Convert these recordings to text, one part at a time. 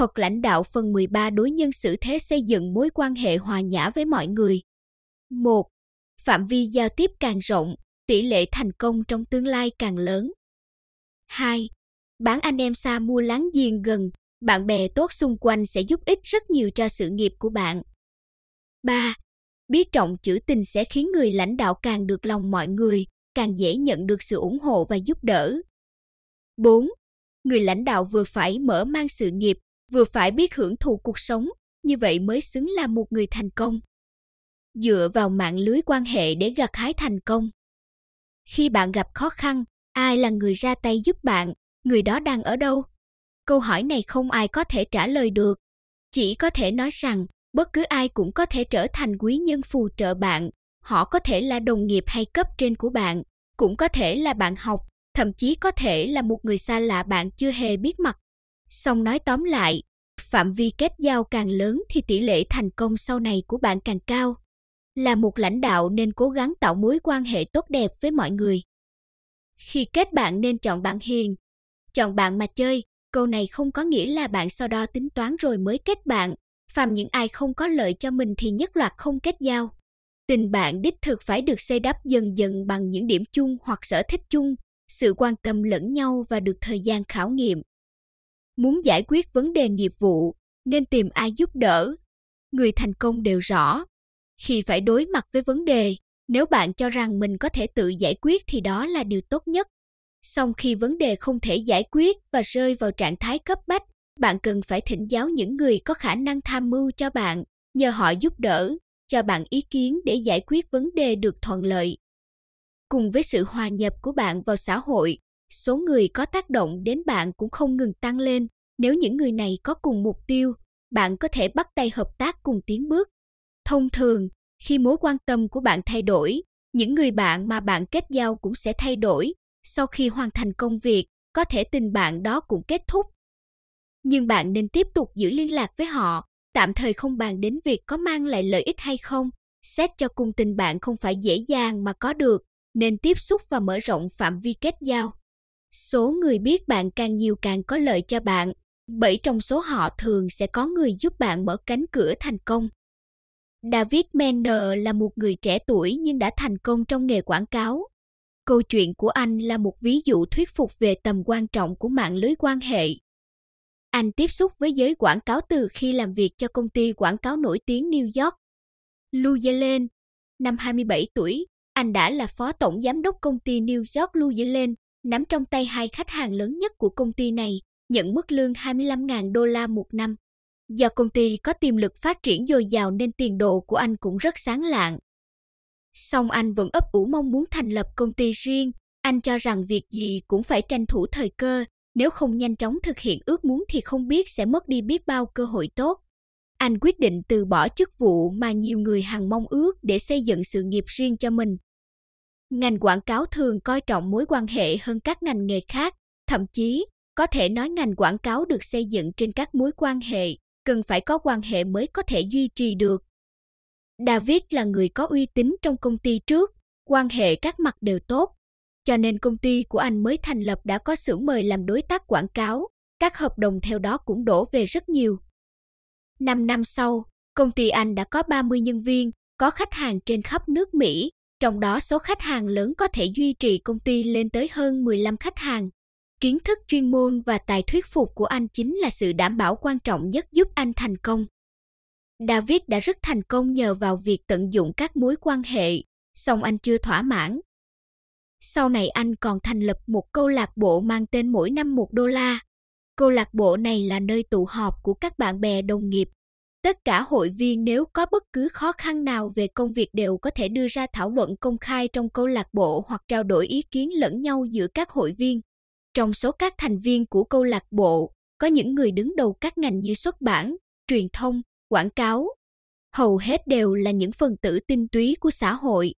Thuật lãnh đạo phần 13 đối nhân xử thế xây dựng mối quan hệ hòa nhã với mọi người. 1. Phạm vi giao tiếp càng rộng, tỷ lệ thành công trong tương lai càng lớn. 2. Bán anh em xa mua láng giềng gần, bạn bè tốt xung quanh sẽ giúp ích rất nhiều cho sự nghiệp của bạn. 3. Biết trọng chữ tình sẽ khiến người lãnh đạo càng được lòng mọi người, càng dễ nhận được sự ủng hộ và giúp đỡ. 4. Người lãnh đạo vừa phải mở mang sự nghiệp, vừa phải biết hưởng thụ cuộc sống, như vậy mới xứng là một người thành công. Dựa vào mạng lưới quan hệ để gặt hái thành công. Khi bạn gặp khó khăn, ai là người ra tay giúp bạn, người đó đang ở đâu? Câu hỏi này không ai có thể trả lời được, chỉ có thể nói rằng bất cứ ai cũng có thể trở thành quý nhân phù trợ bạn, họ có thể là đồng nghiệp hay cấp trên của bạn, cũng có thể là bạn học, thậm chí có thể là một người xa lạ bạn chưa hề biết mặt xong nói tóm lại, phạm vi kết giao càng lớn thì tỷ lệ thành công sau này của bạn càng cao. Là một lãnh đạo nên cố gắng tạo mối quan hệ tốt đẹp với mọi người. Khi kết bạn nên chọn bạn hiền, chọn bạn mà chơi, câu này không có nghĩa là bạn so đo tính toán rồi mới kết bạn, phàm những ai không có lợi cho mình thì nhất loạt không kết giao. Tình bạn đích thực phải được xây đắp dần dần bằng những điểm chung hoặc sở thích chung, sự quan tâm lẫn nhau và được thời gian khảo nghiệm muốn giải quyết vấn đề nghiệp vụ nên tìm ai giúp đỡ người thành công đều rõ khi phải đối mặt với vấn đề nếu bạn cho rằng mình có thể tự giải quyết thì đó là điều tốt nhất song khi vấn đề không thể giải quyết và rơi vào trạng thái cấp bách bạn cần phải thỉnh giáo những người có khả năng tham mưu cho bạn nhờ họ giúp đỡ cho bạn ý kiến để giải quyết vấn đề được thuận lợi cùng với sự hòa nhập của bạn vào xã hội số người có tác động đến bạn cũng không ngừng tăng lên. Nếu những người này có cùng mục tiêu, bạn có thể bắt tay hợp tác cùng tiến bước. Thông thường, khi mối quan tâm của bạn thay đổi, những người bạn mà bạn kết giao cũng sẽ thay đổi. Sau khi hoàn thành công việc, có thể tình bạn đó cũng kết thúc. Nhưng bạn nên tiếp tục giữ liên lạc với họ, tạm thời không bàn đến việc có mang lại lợi ích hay không. Xét cho cùng tình bạn không phải dễ dàng mà có được, nên tiếp xúc và mở rộng phạm vi kết giao. Số người biết bạn càng nhiều càng có lợi cho bạn, bởi trong số họ thường sẽ có người giúp bạn mở cánh cửa thành công. David Menner là một người trẻ tuổi nhưng đã thành công trong nghề quảng cáo. Câu chuyện của anh là một ví dụ thuyết phục về tầm quan trọng của mạng lưới quan hệ. Anh tiếp xúc với giới quảng cáo từ khi làm việc cho công ty quảng cáo nổi tiếng New York. Lou Yellen, năm 27 tuổi, anh đã là phó tổng giám đốc công ty New York Lou Yellen nắm trong tay hai khách hàng lớn nhất của công ty này, nhận mức lương 25.000 đô la một năm. Do công ty có tiềm lực phát triển dồi dào nên tiền độ của anh cũng rất sáng lạng. Song anh vẫn ấp ủ mong muốn thành lập công ty riêng, anh cho rằng việc gì cũng phải tranh thủ thời cơ, nếu không nhanh chóng thực hiện ước muốn thì không biết sẽ mất đi biết bao cơ hội tốt. Anh quyết định từ bỏ chức vụ mà nhiều người hằng mong ước để xây dựng sự nghiệp riêng cho mình. Ngành quảng cáo thường coi trọng mối quan hệ hơn các ngành nghề khác, thậm chí có thể nói ngành quảng cáo được xây dựng trên các mối quan hệ, cần phải có quan hệ mới có thể duy trì được. David là người có uy tín trong công ty trước, quan hệ các mặt đều tốt, cho nên công ty của anh mới thành lập đã có xưởng mời làm đối tác quảng cáo, các hợp đồng theo đó cũng đổ về rất nhiều. 5 năm sau, công ty anh đã có 30 nhân viên, có khách hàng trên khắp nước Mỹ, trong đó số khách hàng lớn có thể duy trì công ty lên tới hơn 15 khách hàng. Kiến thức chuyên môn và tài thuyết phục của anh chính là sự đảm bảo quan trọng nhất giúp anh thành công. David đã rất thành công nhờ vào việc tận dụng các mối quan hệ, song anh chưa thỏa mãn. Sau này anh còn thành lập một câu lạc bộ mang tên mỗi năm một đô la. Câu lạc bộ này là nơi tụ họp của các bạn bè đồng nghiệp Tất cả hội viên nếu có bất cứ khó khăn nào về công việc đều có thể đưa ra thảo luận công khai trong câu lạc bộ hoặc trao đổi ý kiến lẫn nhau giữa các hội viên. Trong số các thành viên của câu lạc bộ, có những người đứng đầu các ngành như xuất bản, truyền thông, quảng cáo. Hầu hết đều là những phần tử tinh túy của xã hội.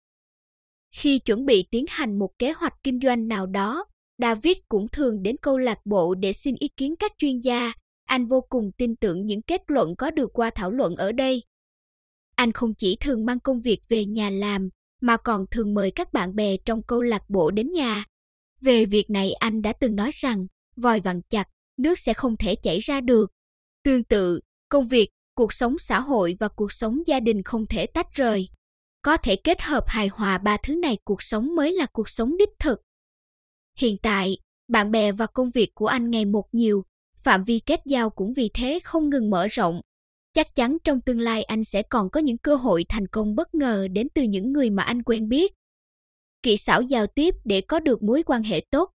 Khi chuẩn bị tiến hành một kế hoạch kinh doanh nào đó, David cũng thường đến câu lạc bộ để xin ý kiến các chuyên gia, anh vô cùng tin tưởng những kết luận có được qua thảo luận ở đây. Anh không chỉ thường mang công việc về nhà làm, mà còn thường mời các bạn bè trong câu lạc bộ đến nhà. Về việc này anh đã từng nói rằng, vòi vặn chặt, nước sẽ không thể chảy ra được. Tương tự, công việc, cuộc sống xã hội và cuộc sống gia đình không thể tách rời. Có thể kết hợp hài hòa ba thứ này cuộc sống mới là cuộc sống đích thực. Hiện tại, bạn bè và công việc của anh ngày một nhiều, phạm vi kết giao cũng vì thế không ngừng mở rộng. Chắc chắn trong tương lai anh sẽ còn có những cơ hội thành công bất ngờ đến từ những người mà anh quen biết. Kỹ xảo giao tiếp để có được mối quan hệ tốt.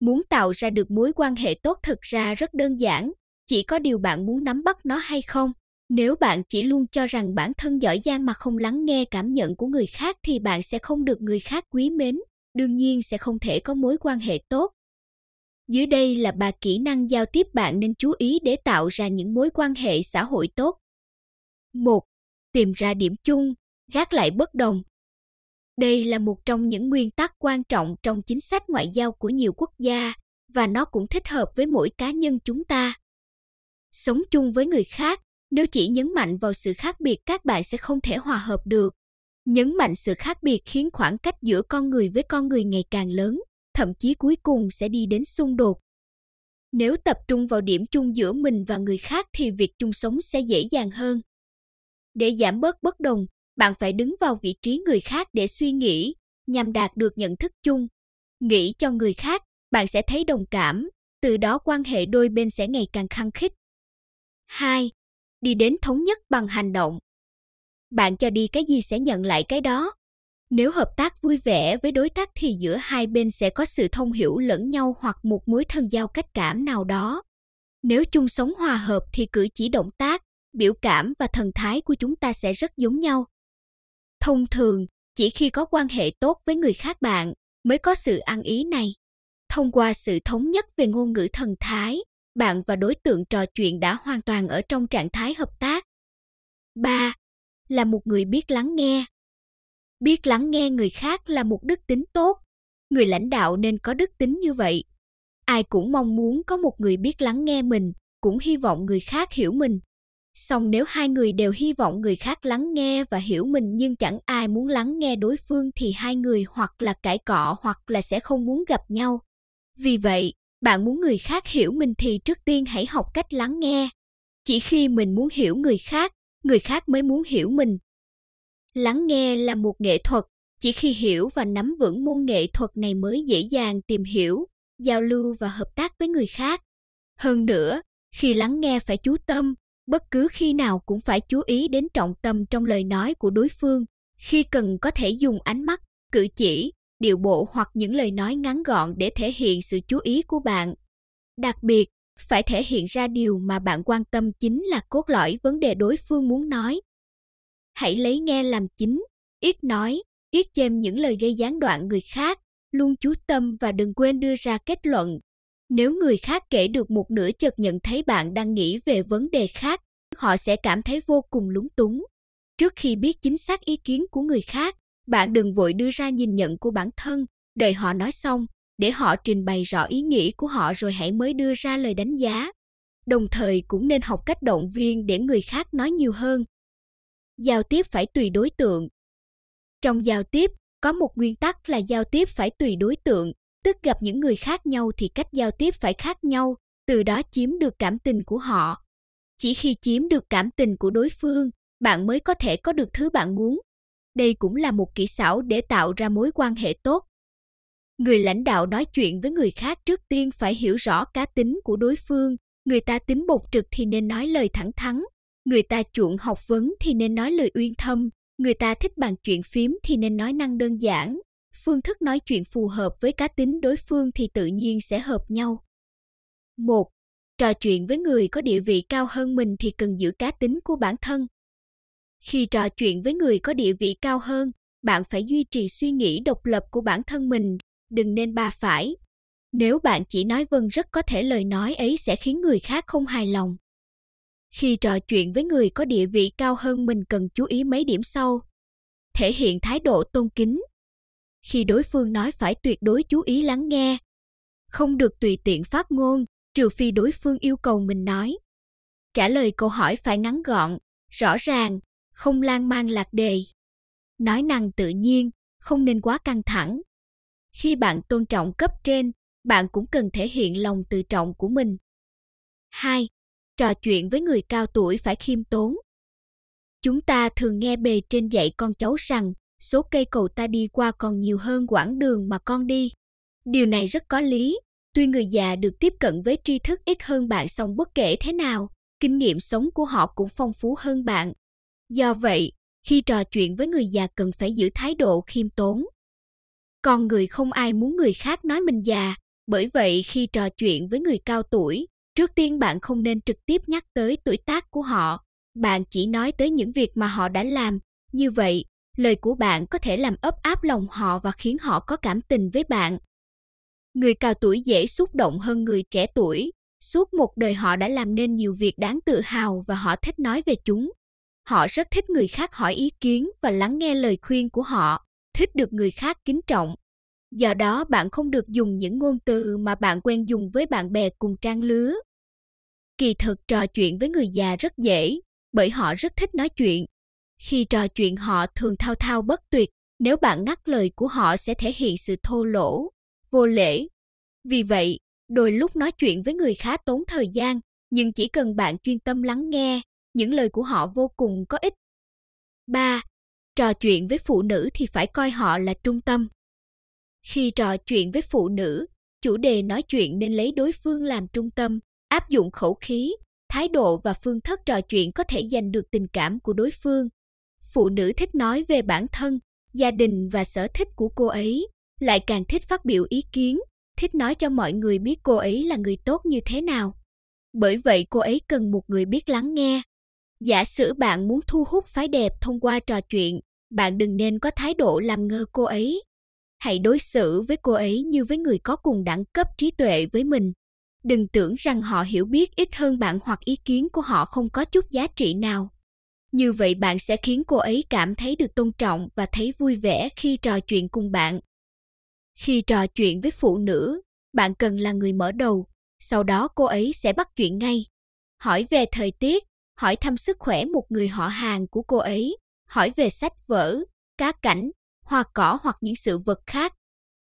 Muốn tạo ra được mối quan hệ tốt thực ra rất đơn giản, chỉ có điều bạn muốn nắm bắt nó hay không. Nếu bạn chỉ luôn cho rằng bản thân giỏi giang mà không lắng nghe cảm nhận của người khác thì bạn sẽ không được người khác quý mến, đương nhiên sẽ không thể có mối quan hệ tốt. Dưới đây là ba kỹ năng giao tiếp bạn nên chú ý để tạo ra những mối quan hệ xã hội tốt. 1. Tìm ra điểm chung, gác lại bất đồng. Đây là một trong những nguyên tắc quan trọng trong chính sách ngoại giao của nhiều quốc gia và nó cũng thích hợp với mỗi cá nhân chúng ta. Sống chung với người khác, nếu chỉ nhấn mạnh vào sự khác biệt các bạn sẽ không thể hòa hợp được. Nhấn mạnh sự khác biệt khiến khoảng cách giữa con người với con người ngày càng lớn thậm chí cuối cùng sẽ đi đến xung đột. Nếu tập trung vào điểm chung giữa mình và người khác thì việc chung sống sẽ dễ dàng hơn. Để giảm bớt bất đồng, bạn phải đứng vào vị trí người khác để suy nghĩ, nhằm đạt được nhận thức chung. Nghĩ cho người khác, bạn sẽ thấy đồng cảm, từ đó quan hệ đôi bên sẽ ngày càng khăng khít. 2. Đi đến thống nhất bằng hành động. Bạn cho đi cái gì sẽ nhận lại cái đó. Nếu hợp tác vui vẻ với đối tác thì giữa hai bên sẽ có sự thông hiểu lẫn nhau hoặc một mối thân giao cách cảm nào đó. Nếu chung sống hòa hợp thì cử chỉ động tác, biểu cảm và thần thái của chúng ta sẽ rất giống nhau. Thông thường, chỉ khi có quan hệ tốt với người khác bạn mới có sự ăn ý này. Thông qua sự thống nhất về ngôn ngữ thần thái, bạn và đối tượng trò chuyện đã hoàn toàn ở trong trạng thái hợp tác. ba Là một người biết lắng nghe biết lắng nghe người khác là một đức tính tốt người lãnh đạo nên có đức tính như vậy ai cũng mong muốn có một người biết lắng nghe mình cũng hy vọng người khác hiểu mình song nếu hai người đều hy vọng người khác lắng nghe và hiểu mình nhưng chẳng ai muốn lắng nghe đối phương thì hai người hoặc là cãi cọ hoặc là sẽ không muốn gặp nhau vì vậy bạn muốn người khác hiểu mình thì trước tiên hãy học cách lắng nghe chỉ khi mình muốn hiểu người khác người khác mới muốn hiểu mình lắng nghe là một nghệ thuật chỉ khi hiểu và nắm vững môn nghệ thuật này mới dễ dàng tìm hiểu giao lưu và hợp tác với người khác hơn nữa khi lắng nghe phải chú tâm bất cứ khi nào cũng phải chú ý đến trọng tâm trong lời nói của đối phương khi cần có thể dùng ánh mắt cử chỉ điệu bộ hoặc những lời nói ngắn gọn để thể hiện sự chú ý của bạn đặc biệt phải thể hiện ra điều mà bạn quan tâm chính là cốt lõi vấn đề đối phương muốn nói hãy lấy nghe làm chính, ít nói, ít chêm những lời gây gián đoạn người khác, luôn chú tâm và đừng quên đưa ra kết luận. Nếu người khác kể được một nửa chợt nhận thấy bạn đang nghĩ về vấn đề khác, họ sẽ cảm thấy vô cùng lúng túng. Trước khi biết chính xác ý kiến của người khác, bạn đừng vội đưa ra nhìn nhận của bản thân, đợi họ nói xong, để họ trình bày rõ ý nghĩ của họ rồi hãy mới đưa ra lời đánh giá. Đồng thời cũng nên học cách động viên để người khác nói nhiều hơn, giao tiếp phải tùy đối tượng. Trong giao tiếp, có một nguyên tắc là giao tiếp phải tùy đối tượng, tức gặp những người khác nhau thì cách giao tiếp phải khác nhau, từ đó chiếm được cảm tình của họ. Chỉ khi chiếm được cảm tình của đối phương, bạn mới có thể có được thứ bạn muốn. Đây cũng là một kỹ xảo để tạo ra mối quan hệ tốt. Người lãnh đạo nói chuyện với người khác trước tiên phải hiểu rõ cá tính của đối phương, người ta tính bột trực thì nên nói lời thẳng thắn, người ta chuộng học vấn thì nên nói lời uyên thâm người ta thích bàn chuyện phím thì nên nói năng đơn giản phương thức nói chuyện phù hợp với cá tính đối phương thì tự nhiên sẽ hợp nhau một trò chuyện với người có địa vị cao hơn mình thì cần giữ cá tính của bản thân khi trò chuyện với người có địa vị cao hơn bạn phải duy trì suy nghĩ độc lập của bản thân mình đừng nên bà phải nếu bạn chỉ nói vâng rất có thể lời nói ấy sẽ khiến người khác không hài lòng khi trò chuyện với người có địa vị cao hơn mình cần chú ý mấy điểm sau thể hiện thái độ tôn kính khi đối phương nói phải tuyệt đối chú ý lắng nghe không được tùy tiện phát ngôn trừ phi đối phương yêu cầu mình nói trả lời câu hỏi phải ngắn gọn rõ ràng không lan man lạc đề nói năng tự nhiên không nên quá căng thẳng khi bạn tôn trọng cấp trên bạn cũng cần thể hiện lòng tự trọng của mình 2 trò chuyện với người cao tuổi phải khiêm tốn. Chúng ta thường nghe bề trên dạy con cháu rằng số cây cầu ta đi qua còn nhiều hơn quãng đường mà con đi. Điều này rất có lý, tuy người già được tiếp cận với tri thức ít hơn bạn song bất kể thế nào, kinh nghiệm sống của họ cũng phong phú hơn bạn. Do vậy, khi trò chuyện với người già cần phải giữ thái độ khiêm tốn. Con người không ai muốn người khác nói mình già, bởi vậy khi trò chuyện với người cao tuổi, trước tiên bạn không nên trực tiếp nhắc tới tuổi tác của họ bạn chỉ nói tới những việc mà họ đã làm như vậy lời của bạn có thể làm ấp áp lòng họ và khiến họ có cảm tình với bạn người cao tuổi dễ xúc động hơn người trẻ tuổi suốt một đời họ đã làm nên nhiều việc đáng tự hào và họ thích nói về chúng họ rất thích người khác hỏi ý kiến và lắng nghe lời khuyên của họ thích được người khác kính trọng do đó bạn không được dùng những ngôn từ mà bạn quen dùng với bạn bè cùng trang lứa kỳ thực trò chuyện với người già rất dễ bởi họ rất thích nói chuyện khi trò chuyện họ thường thao thao bất tuyệt nếu bạn ngắt lời của họ sẽ thể hiện sự thô lỗ vô lễ vì vậy đôi lúc nói chuyện với người khá tốn thời gian nhưng chỉ cần bạn chuyên tâm lắng nghe những lời của họ vô cùng có ích ba Trò chuyện với phụ nữ thì phải coi họ là trung tâm. Khi trò chuyện với phụ nữ, chủ đề nói chuyện nên lấy đối phương làm trung tâm, áp dụng khẩu khí thái độ và phương thức trò chuyện có thể giành được tình cảm của đối phương phụ nữ thích nói về bản thân gia đình và sở thích của cô ấy lại càng thích phát biểu ý kiến thích nói cho mọi người biết cô ấy là người tốt như thế nào bởi vậy cô ấy cần một người biết lắng nghe giả sử bạn muốn thu hút phái đẹp thông qua trò chuyện bạn đừng nên có thái độ làm ngơ cô ấy hãy đối xử với cô ấy như với người có cùng đẳng cấp trí tuệ với mình đừng tưởng rằng họ hiểu biết ít hơn bạn hoặc ý kiến của họ không có chút giá trị nào như vậy bạn sẽ khiến cô ấy cảm thấy được tôn trọng và thấy vui vẻ khi trò chuyện cùng bạn khi trò chuyện với phụ nữ bạn cần là người mở đầu sau đó cô ấy sẽ bắt chuyện ngay hỏi về thời tiết hỏi thăm sức khỏe một người họ hàng của cô ấy hỏi về sách vở cá cảnh hoa cỏ hoặc những sự vật khác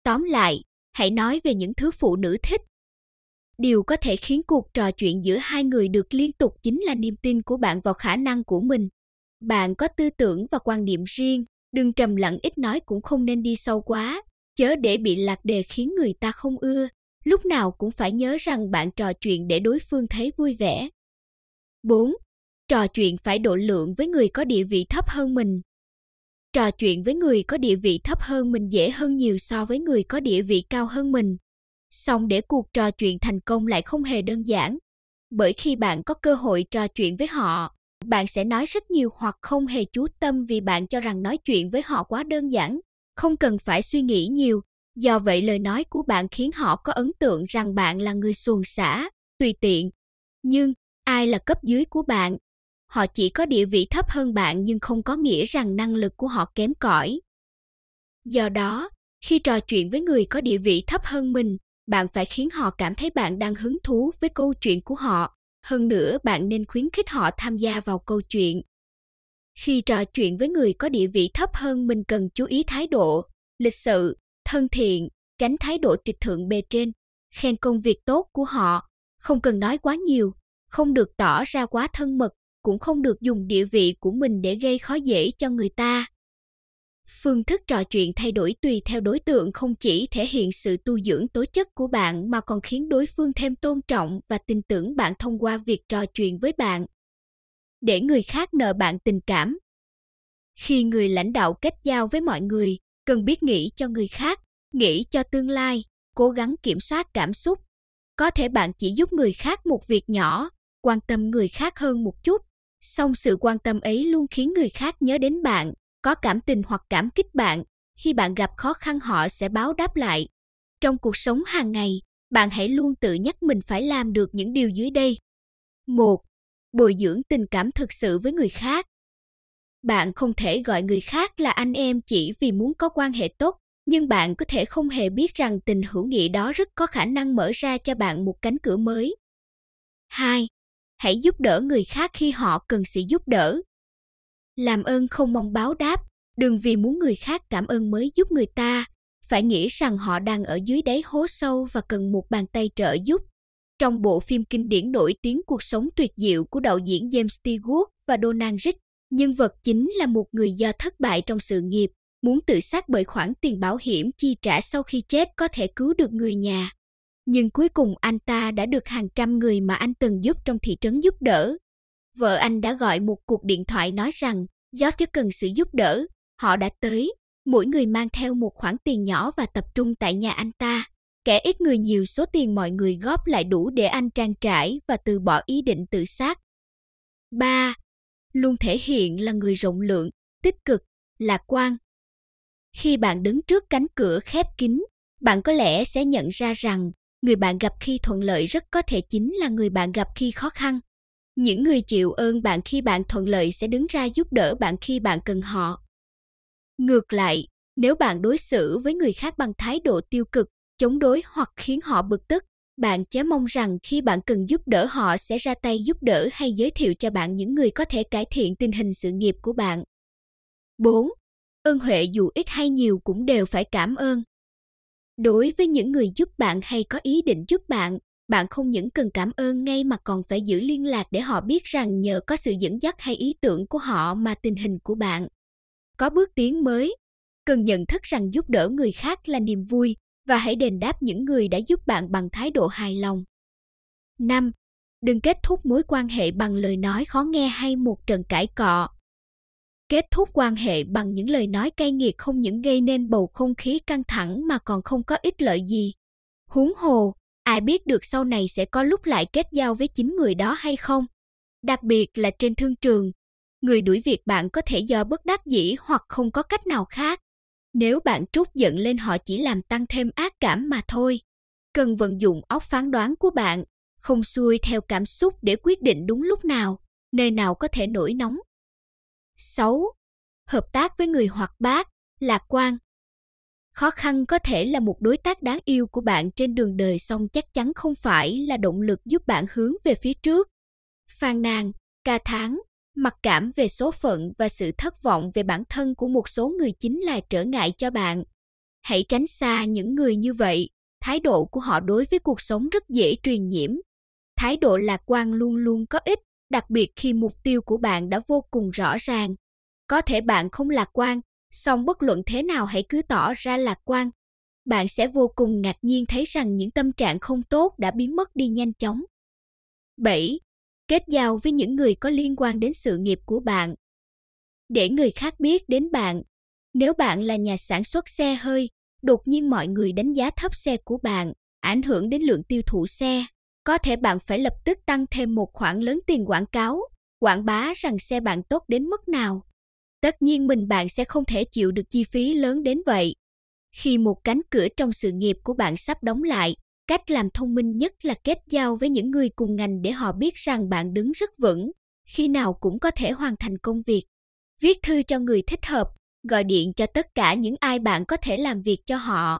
tóm lại hãy nói về những thứ phụ nữ thích điều có thể khiến cuộc trò chuyện giữa hai người được liên tục chính là niềm tin của bạn vào khả năng của mình bạn có tư tưởng và quan niệm riêng đừng trầm lặng ít nói cũng không nên đi sâu quá chớ để bị lạc đề khiến người ta không ưa lúc nào cũng phải nhớ rằng bạn trò chuyện để đối phương thấy vui vẻ 4 trò chuyện phải độ lượng với người có địa vị thấp hơn mình trò chuyện với người có địa vị thấp hơn mình dễ hơn nhiều so với người có địa vị cao hơn mình song để cuộc trò chuyện thành công lại không hề đơn giản bởi khi bạn có cơ hội trò chuyện với họ bạn sẽ nói rất nhiều hoặc không hề chú tâm vì bạn cho rằng nói chuyện với họ quá đơn giản không cần phải suy nghĩ nhiều do vậy lời nói của bạn khiến họ có ấn tượng rằng bạn là người xuồng xả tùy tiện nhưng ai là cấp dưới của bạn họ chỉ có địa vị thấp hơn bạn nhưng không có nghĩa rằng năng lực của họ kém cỏi do đó khi trò chuyện với người có địa vị thấp hơn mình bạn phải khiến họ cảm thấy bạn đang hứng thú với câu chuyện của họ hơn nữa bạn nên khuyến khích họ tham gia vào câu chuyện khi trò chuyện với người có địa vị thấp hơn mình cần chú ý thái độ lịch sự thân thiện tránh thái độ trịch thượng bề trên khen công việc tốt của họ không cần nói quá nhiều không được tỏ ra quá thân mật cũng không được dùng địa vị của mình để gây khó dễ cho người ta phương thức trò chuyện thay đổi tùy theo đối tượng không chỉ thể hiện sự tu dưỡng tố chất của bạn mà còn khiến đối phương thêm tôn trọng và tin tưởng bạn thông qua việc trò chuyện với bạn để người khác nợ bạn tình cảm khi người lãnh đạo kết giao với mọi người cần biết nghĩ cho người khác nghĩ cho tương lai cố gắng kiểm soát cảm xúc có thể bạn chỉ giúp người khác một việc nhỏ quan tâm người khác hơn một chút song sự quan tâm ấy luôn khiến người khác nhớ đến bạn có cảm tình hoặc cảm kích bạn khi bạn gặp khó khăn họ sẽ báo đáp lại trong cuộc sống hàng ngày bạn hãy luôn tự nhắc mình phải làm được những điều dưới đây một bồi dưỡng tình cảm thực sự với người khác bạn không thể gọi người khác là anh em chỉ vì muốn có quan hệ tốt nhưng bạn có thể không hề biết rằng tình hữu nghị đó rất có khả năng mở ra cho bạn một cánh cửa mới. hai Hãy giúp đỡ người khác khi họ cần sự giúp đỡ. Làm ơn không mong báo đáp, đừng vì muốn người khác cảm ơn mới giúp người ta, phải nghĩ rằng họ đang ở dưới đáy hố sâu và cần một bàn tay trợ giúp. Trong bộ phim kinh điển nổi tiếng Cuộc sống tuyệt diệu của đạo diễn James Stewart và Donald Rick, nhân vật chính là một người do thất bại trong sự nghiệp, muốn tự sát bởi khoản tiền bảo hiểm chi trả sau khi chết có thể cứu được người nhà. Nhưng cuối cùng anh ta đã được hàng trăm người mà anh từng giúp trong thị trấn giúp đỡ, Vợ anh đã gọi một cuộc điện thoại nói rằng do thiếu cần sự giúp đỡ, họ đã tới. Mỗi người mang theo một khoản tiền nhỏ và tập trung tại nhà anh ta. Kẻ ít người nhiều số tiền mọi người góp lại đủ để anh trang trải và từ bỏ ý định tự sát. ba Luôn thể hiện là người rộng lượng, tích cực, lạc quan. Khi bạn đứng trước cánh cửa khép kín, bạn có lẽ sẽ nhận ra rằng người bạn gặp khi thuận lợi rất có thể chính là người bạn gặp khi khó khăn những người chịu ơn bạn khi bạn thuận lợi sẽ đứng ra giúp đỡ bạn khi bạn cần họ ngược lại nếu bạn đối xử với người khác bằng thái độ tiêu cực chống đối hoặc khiến họ bực tức bạn chớ mong rằng khi bạn cần giúp đỡ họ sẽ ra tay giúp đỡ hay giới thiệu cho bạn những người có thể cải thiện tình hình sự nghiệp của bạn 4. Ơn huệ dù ít hay nhiều cũng đều phải cảm ơn. Đối với những người giúp bạn hay có ý định giúp bạn, bạn không những cần cảm ơn ngay mà còn phải giữ liên lạc để họ biết rằng nhờ có sự dẫn dắt hay ý tưởng của họ mà tình hình của bạn có bước tiến mới cần nhận thức rằng giúp đỡ người khác là niềm vui và hãy đền đáp những người đã giúp bạn bằng thái độ hài lòng 5. Đừng kết thúc mối quan hệ bằng lời nói khó nghe hay một trận cãi cọ. Kết thúc quan hệ bằng những lời nói cay nghiệt không những gây nên bầu không khí căng thẳng mà còn không có ích lợi gì. Huống hồ, ai biết được sau này sẽ có lúc lại kết giao với chính người đó hay không. Đặc biệt là trên thương trường, người đuổi việc bạn có thể do bất đắc dĩ hoặc không có cách nào khác. Nếu bạn trút giận lên họ chỉ làm tăng thêm ác cảm mà thôi. Cần vận dụng óc phán đoán của bạn, không xuôi theo cảm xúc để quyết định đúng lúc nào, nơi nào có thể nổi nóng. 6. Hợp tác với người hoạt bát, lạc quan, khó khăn có thể là một đối tác đáng yêu của bạn trên đường đời song chắc chắn không phải là động lực giúp bạn hướng về phía trước phàn nàn ca tháng, mặc cảm về số phận và sự thất vọng về bản thân của một số người chính là trở ngại cho bạn hãy tránh xa những người như vậy thái độ của họ đối với cuộc sống rất dễ truyền nhiễm thái độ lạc quan luôn luôn có ích đặc biệt khi mục tiêu của bạn đã vô cùng rõ ràng có thể bạn không lạc quan song bất luận thế nào hãy cứ tỏ ra lạc quan bạn sẽ vô cùng ngạc nhiên thấy rằng những tâm trạng không tốt đã biến mất đi nhanh chóng 7 kết giao với những người có liên quan đến sự nghiệp của bạn để người khác biết đến bạn nếu bạn là nhà sản xuất xe hơi đột nhiên mọi người đánh giá thấp xe của bạn ảnh hưởng đến lượng tiêu thụ xe có thể bạn phải lập tức tăng thêm một khoản lớn tiền quảng cáo quảng bá rằng xe bạn tốt đến mức nào tất nhiên mình bạn sẽ không thể chịu được chi phí lớn đến vậy. Khi một cánh cửa trong sự nghiệp của bạn sắp đóng lại, cách làm thông minh nhất là kết giao với những người cùng ngành để họ biết rằng bạn đứng rất vững, khi nào cũng có thể hoàn thành công việc. Viết thư cho người thích hợp, gọi điện cho tất cả những ai bạn có thể làm việc cho họ.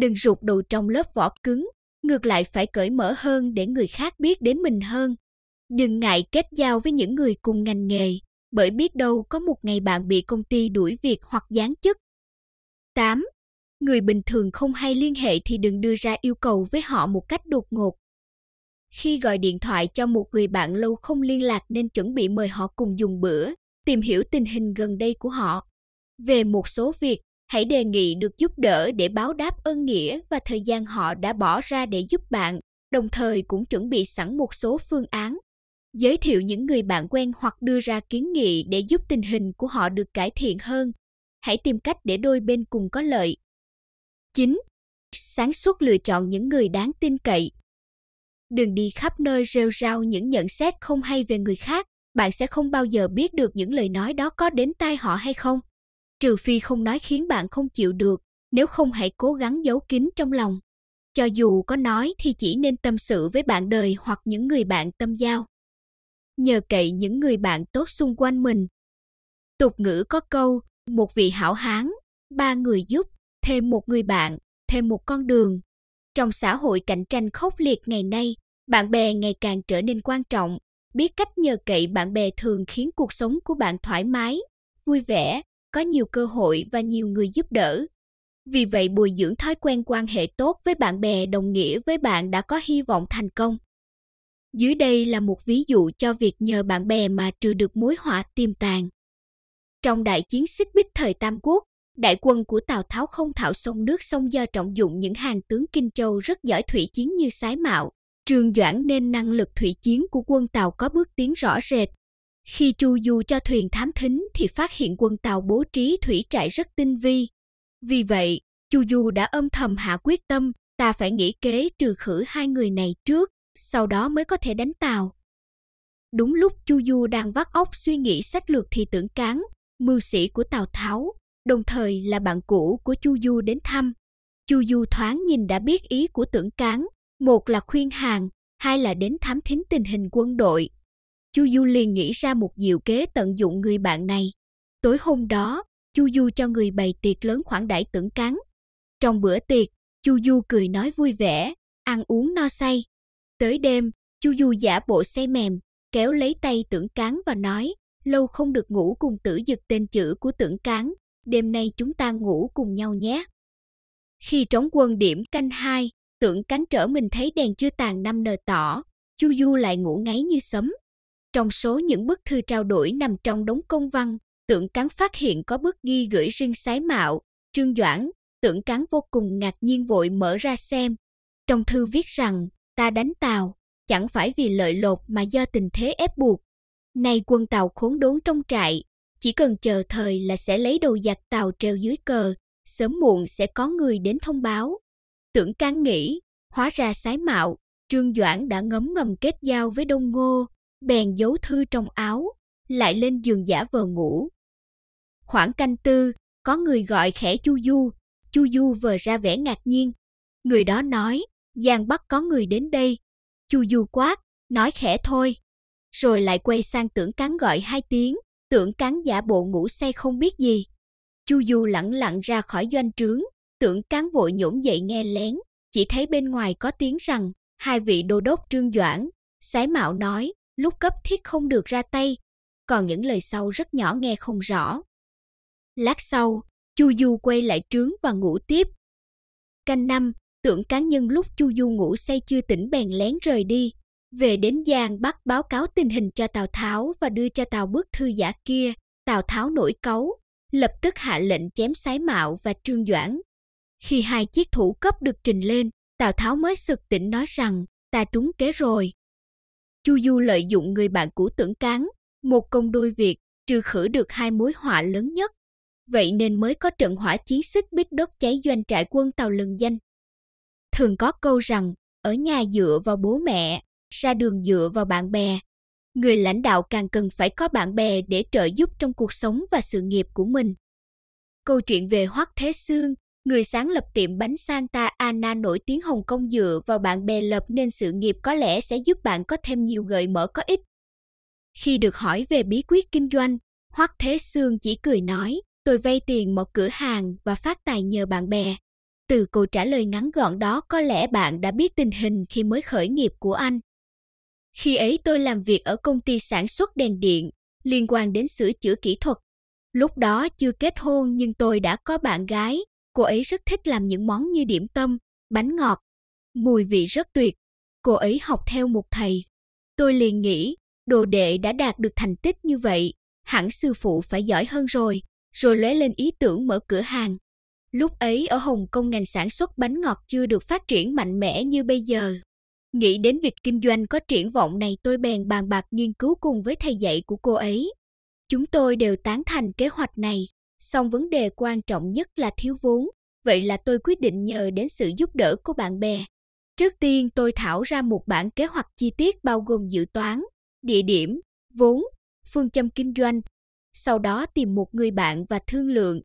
Đừng rụt đầu trong lớp vỏ cứng, ngược lại phải cởi mở hơn để người khác biết đến mình hơn. Đừng ngại kết giao với những người cùng ngành nghề bởi biết đâu có một ngày bạn bị công ty đuổi việc hoặc giáng chức. 8. Người bình thường không hay liên hệ thì đừng đưa ra yêu cầu với họ một cách đột ngột. Khi gọi điện thoại cho một người bạn lâu không liên lạc nên chuẩn bị mời họ cùng dùng bữa, tìm hiểu tình hình gần đây của họ. Về một số việc, hãy đề nghị được giúp đỡ để báo đáp ơn nghĩa và thời gian họ đã bỏ ra để giúp bạn, đồng thời cũng chuẩn bị sẵn một số phương án giới thiệu những người bạn quen hoặc đưa ra kiến nghị để giúp tình hình của họ được cải thiện hơn. Hãy tìm cách để đôi bên cùng có lợi. 9. Sáng suốt lựa chọn những người đáng tin cậy. Đừng đi khắp nơi rêu rao những nhận xét không hay về người khác, bạn sẽ không bao giờ biết được những lời nói đó có đến tai họ hay không. Trừ phi không nói khiến bạn không chịu được, nếu không hãy cố gắng giấu kín trong lòng. Cho dù có nói thì chỉ nên tâm sự với bạn đời hoặc những người bạn tâm giao nhờ cậy những người bạn tốt xung quanh mình. Tục ngữ có câu, một vị hảo hán, ba người giúp, thêm một người bạn, thêm một con đường. Trong xã hội cạnh tranh khốc liệt ngày nay, bạn bè ngày càng trở nên quan trọng. Biết cách nhờ cậy bạn bè thường khiến cuộc sống của bạn thoải mái, vui vẻ, có nhiều cơ hội và nhiều người giúp đỡ. Vì vậy bồi dưỡng thói quen quan hệ tốt với bạn bè đồng nghĩa với bạn đã có hy vọng thành công. Dưới đây là một ví dụ cho việc nhờ bạn bè mà trừ được mối họa tiềm tàng. Trong đại chiến xích bích thời Tam Quốc, đại quân của Tào Tháo không thảo sông nước sông do trọng dụng những hàng tướng Kinh Châu rất giỏi thủy chiến như Sái Mạo, Trương Doãn nên năng lực thủy chiến của quân tào có bước tiến rõ rệt. Khi chu du cho thuyền thám thính thì phát hiện quân tào bố trí thủy trại rất tinh vi. Vì vậy, chu du đã âm thầm hạ quyết tâm ta phải nghĩ kế trừ khử hai người này trước sau đó mới có thể đánh tàu. Đúng lúc Chu Du đang vắt óc suy nghĩ sách lược thì tưởng cán, mưu sĩ của Tào Tháo, đồng thời là bạn cũ của Chu Du đến thăm. Chu Du thoáng nhìn đã biết ý của tưởng cán, một là khuyên hàng, hai là đến thám thính tình hình quân đội. Chu Du liền nghĩ ra một diệu kế tận dụng người bạn này. Tối hôm đó, Chu Du cho người bày tiệc lớn khoản đãi tưởng cán. Trong bữa tiệc, Chu Du cười nói vui vẻ, ăn uống no say. Tới đêm, chu du giả bộ say mềm, kéo lấy tay tưởng cán và nói, lâu không được ngủ cùng tử dực tên chữ của tưởng cán, đêm nay chúng ta ngủ cùng nhau nhé. Khi trống quân điểm canh hai, tưởng cán trở mình thấy đèn chưa tàn năm nờ tỏ, chu du lại ngủ ngáy như sấm. Trong số những bức thư trao đổi nằm trong đống công văn, tưởng cán phát hiện có bức ghi gửi riêng sái mạo, trương doãn, tưởng cán vô cùng ngạc nhiên vội mở ra xem. Trong thư viết rằng, ta đánh Tàu, chẳng phải vì lợi lộc mà do tình thế ép buộc. Nay quân Tàu khốn đốn trong trại, chỉ cần chờ thời là sẽ lấy đầu giặc Tàu treo dưới cờ, sớm muộn sẽ có người đến thông báo. Tưởng can nghĩ, hóa ra sái mạo, Trương Doãn đã ngấm ngầm kết giao với Đông Ngô, bèn giấu thư trong áo, lại lên giường giả vờ ngủ. Khoảng canh tư, có người gọi khẽ Chu Du, Chu Du vờ ra vẻ ngạc nhiên. Người đó nói, Giang Bắc có người đến đây. Chu Du quát, nói khẽ thôi. Rồi lại quay sang tưởng cắn gọi hai tiếng, tưởng cắn giả bộ ngủ say không biết gì. Chu Du lẳng lặng ra khỏi doanh trướng, tưởng cắn vội nhổm dậy nghe lén, chỉ thấy bên ngoài có tiếng rằng, hai vị đô đốc trương doãn, sái mạo nói, lúc cấp thiết không được ra tay, còn những lời sau rất nhỏ nghe không rõ. Lát sau, Chu Du quay lại trướng và ngủ tiếp. Canh năm, Tưởng cá nhân lúc Chu Du ngủ say chưa tỉnh bèn lén rời đi. Về đến Giang bắt báo cáo tình hình cho Tào Tháo và đưa cho Tào bức thư giả kia. Tào Tháo nổi cấu, lập tức hạ lệnh chém sái mạo và trương doãn. Khi hai chiếc thủ cấp được trình lên, Tào Tháo mới sực tỉnh nói rằng ta trúng kế rồi. Chu Du lợi dụng người bạn cũ tưởng cán, một công đôi việc, trừ khử được hai mối họa lớn nhất. Vậy nên mới có trận hỏa chiến xích bích đốt cháy doanh trại quân Tàu lừng danh Thường có câu rằng, ở nhà dựa vào bố mẹ, ra đường dựa vào bạn bè. Người lãnh đạo càng cần phải có bạn bè để trợ giúp trong cuộc sống và sự nghiệp của mình. Câu chuyện về Hoắc Thế Sương, người sáng lập tiệm bánh Santa anna nổi tiếng Hồng Kông dựa vào bạn bè lập nên sự nghiệp có lẽ sẽ giúp bạn có thêm nhiều gợi mở có ích. Khi được hỏi về bí quyết kinh doanh, Hoắc Thế Sương chỉ cười nói, tôi vay tiền một cửa hàng và phát tài nhờ bạn bè. Từ câu trả lời ngắn gọn đó có lẽ bạn đã biết tình hình khi mới khởi nghiệp của anh. Khi ấy tôi làm việc ở công ty sản xuất đèn điện liên quan đến sửa chữa kỹ thuật. Lúc đó chưa kết hôn nhưng tôi đã có bạn gái, cô ấy rất thích làm những món như điểm tâm, bánh ngọt, mùi vị rất tuyệt. Cô ấy học theo một thầy. Tôi liền nghĩ, đồ đệ đã đạt được thành tích như vậy, hẳn sư phụ phải giỏi hơn rồi, rồi lóe lên ý tưởng mở cửa hàng. Lúc ấy ở Hồng Kông ngành sản xuất bánh ngọt chưa được phát triển mạnh mẽ như bây giờ. Nghĩ đến việc kinh doanh có triển vọng này tôi bèn bàn bạc nghiên cứu cùng với thầy dạy của cô ấy. Chúng tôi đều tán thành kế hoạch này, song vấn đề quan trọng nhất là thiếu vốn, vậy là tôi quyết định nhờ đến sự giúp đỡ của bạn bè. Trước tiên tôi thảo ra một bản kế hoạch chi tiết bao gồm dự toán, địa điểm, vốn, phương châm kinh doanh. Sau đó tìm một người bạn và thương lượng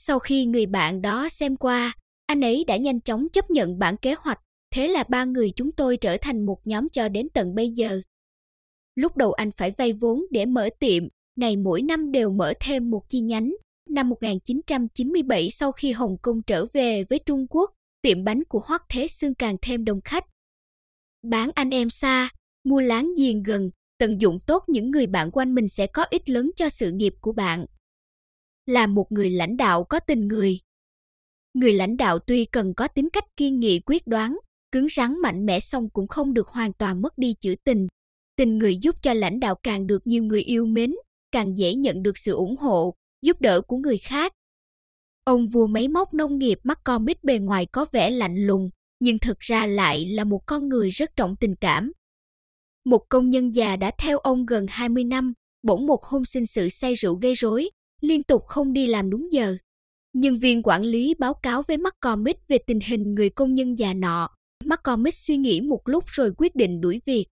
sau khi người bạn đó xem qua, anh ấy đã nhanh chóng chấp nhận bản kế hoạch, thế là ba người chúng tôi trở thành một nhóm cho đến tận bây giờ. Lúc đầu anh phải vay vốn để mở tiệm, này mỗi năm đều mở thêm một chi nhánh. Năm 1997 sau khi Hồng Kông trở về với Trung Quốc, tiệm bánh của Hoắc Thế Sương càng thêm đông khách. Bán anh em xa, mua láng giềng gần, tận dụng tốt những người bạn quanh mình sẽ có ích lớn cho sự nghiệp của bạn là một người lãnh đạo có tình người. Người lãnh đạo tuy cần có tính cách kiên nghị quyết đoán, cứng rắn mạnh mẽ song cũng không được hoàn toàn mất đi chữ tình. Tình người giúp cho lãnh đạo càng được nhiều người yêu mến, càng dễ nhận được sự ủng hộ, giúp đỡ của người khác. Ông vua máy móc nông nghiệp mắt con mít bề ngoài có vẻ lạnh lùng, nhưng thực ra lại là một con người rất trọng tình cảm. Một công nhân già đã theo ông gần 20 năm, bỗng một hôm sinh sự say rượu gây rối, liên tục không đi làm đúng giờ. Nhân viên quản lý báo cáo với McCormick về tình hình người công nhân già nọ. McCormick suy nghĩ một lúc rồi quyết định đuổi việc.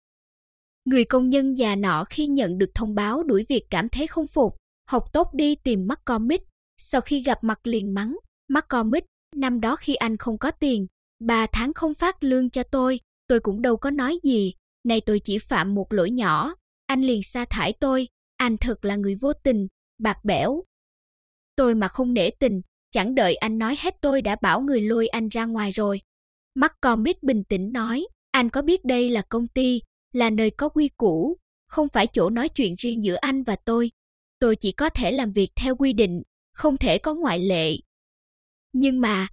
Người công nhân già nọ khi nhận được thông báo đuổi việc cảm thấy không phục, học tốt đi tìm McCormick. Sau khi gặp mặt liền mắng, McCormick, năm đó khi anh không có tiền, ba tháng không phát lương cho tôi, tôi cũng đâu có nói gì. Nay tôi chỉ phạm một lỗi nhỏ, anh liền sa thải tôi, anh thật là người vô tình, bạc bẽo. Tôi mà không nể tình, chẳng đợi anh nói hết tôi đã bảo người lôi anh ra ngoài rồi. Mắt con biết bình tĩnh nói, anh có biết đây là công ty, là nơi có quy củ, không phải chỗ nói chuyện riêng giữa anh và tôi. Tôi chỉ có thể làm việc theo quy định, không thể có ngoại lệ. Nhưng mà,